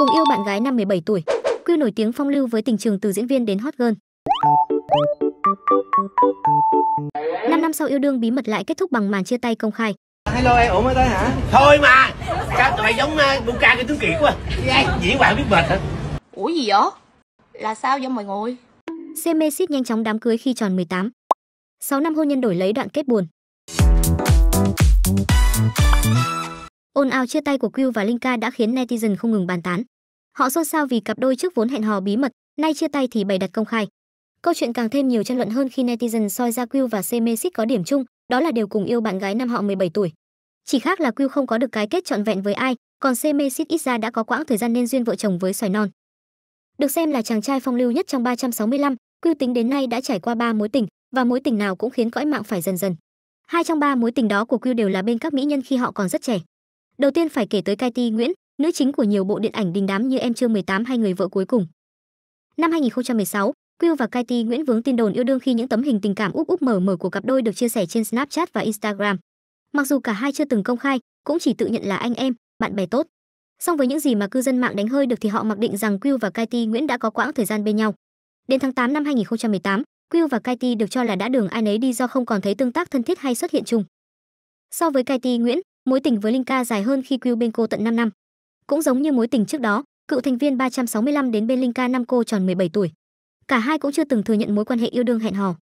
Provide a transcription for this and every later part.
cùng yêu bạn gái năm 17 tuổi. Quyêu nổi tiếng phong lưu với tình trường từ diễn viên đến hot girl. 5 năm sau yêu đương bí mật lại kết thúc bằng màn chia tay công khai. Hello em ổn mới tới hả? Thôi mà, sao tụi mày giống uh, cái thứ kiệt quá. Ai diễn bạn biết mệt hả? Ủa gì vậy? Là sao vậy mọi người? Xem xít nhanh chóng đám cưới khi tròn 18. 6 năm hôn nhân đổi lấy đoạn kết buồn. Ôn ào chia tay của Q và Linh đã khiến netizen không ngừng bàn tán. Họ xôn xao vì cặp đôi trước vốn hẹn hò bí mật, nay chia tay thì bày đặt công khai. Câu chuyện càng thêm nhiều tranh luận hơn khi netizen soi ra Q và Semesis có điểm chung, đó là đều cùng yêu bạn gái năm họ 17 tuổi. Chỉ khác là Q không có được cái kết trọn vẹn với ai, còn Semesis ít ra đã có quãng thời gian nên duyên vợ chồng với xoài non. Được xem là chàng trai phong lưu nhất trong 365, Q tính đến nay đã trải qua 3 mối tình và mối tình nào cũng khiến cõi mạng phải dần dần. Hai trong ba mối tình đó của Q đều là bên các mỹ nhân khi họ còn rất trẻ. Đầu tiên phải kể tới Katy Nguyễn, nữ chính của nhiều bộ điện ảnh đình đám như Em chưa 18 hay Người vợ cuối cùng. Năm 2016, Quill và Katy Nguyễn vướng tin đồn yêu đương khi những tấm hình tình cảm úp úp mở mở của cặp đôi được chia sẻ trên Snapchat và Instagram. Mặc dù cả hai chưa từng công khai, cũng chỉ tự nhận là anh em, bạn bè tốt. Song với những gì mà cư dân mạng đánh hơi được thì họ mặc định rằng Quill và Katy Nguyễn đã có quãng thời gian bên nhau. Đến tháng 8 năm 2018, Quill và Katy được cho là đã đường ai nấy đi do không còn thấy tương tác thân thiết hay xuất hiện chung. So với Katy Nguyễn, Mối tình với Linh dài hơn khi Q bên cô tận 5 năm. Cũng giống như mối tình trước đó, cựu thành viên 365 đến bên Linh năm cô tròn 17 tuổi. Cả hai cũng chưa từng thừa nhận mối quan hệ yêu đương hẹn hò.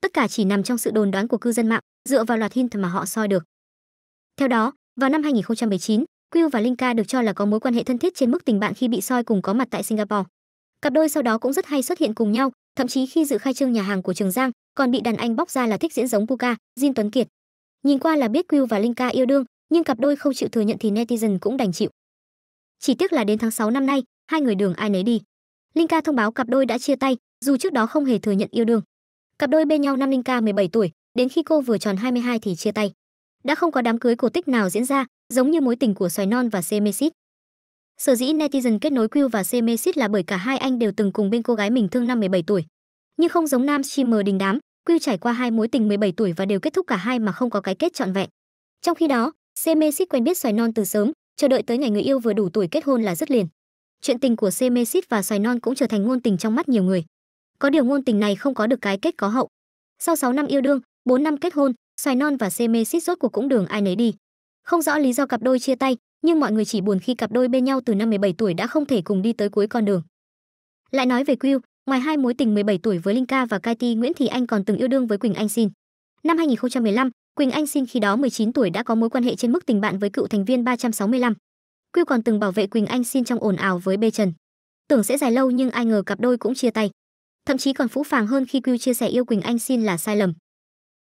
Tất cả chỉ nằm trong sự đồn đoán của cư dân mạng, dựa vào loạt hint mà họ soi được. Theo đó, vào năm 2019, Q và Linh được cho là có mối quan hệ thân thiết trên mức tình bạn khi bị soi cùng có mặt tại Singapore. Cặp đôi sau đó cũng rất hay xuất hiện cùng nhau, thậm chí khi dự khai trương nhà hàng của Trường Giang, còn bị đàn anh bóc ra là thích diễn giống Puka, Jin Tuấn Kiệt. Nhìn qua là biết Q và Linh yêu đương, nhưng cặp đôi không chịu thừa nhận thì netizen cũng đành chịu. Chỉ tiếc là đến tháng 6 năm nay, hai người đường ai nấy đi. Linh Ca thông báo cặp đôi đã chia tay, dù trước đó không hề thừa nhận yêu đương. Cặp đôi bên nhau năm Linh Ca 17 tuổi, đến khi cô vừa tròn 22 thì chia tay. Đã không có đám cưới cổ tích nào diễn ra, giống như mối tình của Xoài Non và Semesis. Sở dĩ netizen kết nối Q và Semesis là bởi cả hai anh đều từng cùng bên cô gái mình thương năm 17 tuổi. Nhưng không giống nam Shimmer đình đám, Q trải qua hai mối tình 17 tuổi và đều kết thúc cả hai mà không có cái kết trọn vẹn. Trong khi đó, Semesis quen biết Xoài Non từ sớm, chờ đợi tới ngày người yêu vừa đủ tuổi kết hôn là dứt liền. Chuyện tình của Semesis và Xoài Non cũng trở thành ngôn tình trong mắt nhiều người. Có điều ngôn tình này không có được cái kết có hậu. Sau 6 năm yêu đương, 4 năm kết hôn, Xoài Non và Semesis rốt cuộc cũng đường ai nấy đi. Không rõ lý do cặp đôi chia tay, nhưng mọi người chỉ buồn khi cặp đôi bên nhau từ năm 17 tuổi đã không thể cùng đi tới cuối con đường. Lại nói về Quill, ngoài hai mối tình 17 tuổi với Linh và Kaiti Nguyễn thì anh còn từng yêu đương với Quỳnh Anh Sin. Năm 2015, Quỳnh Anh Sinh khi đó 19 tuổi đã có mối quan hệ trên mức tình bạn với cựu thành viên 365. Quyêu còn từng bảo vệ Quỳnh Anh Xin trong ồn ào với Bê Trần. Tưởng sẽ dài lâu nhưng ai ngờ cặp đôi cũng chia tay. Thậm chí còn phũ phàng hơn khi Quyêu chia sẻ yêu Quỳnh Anh Xin là sai lầm.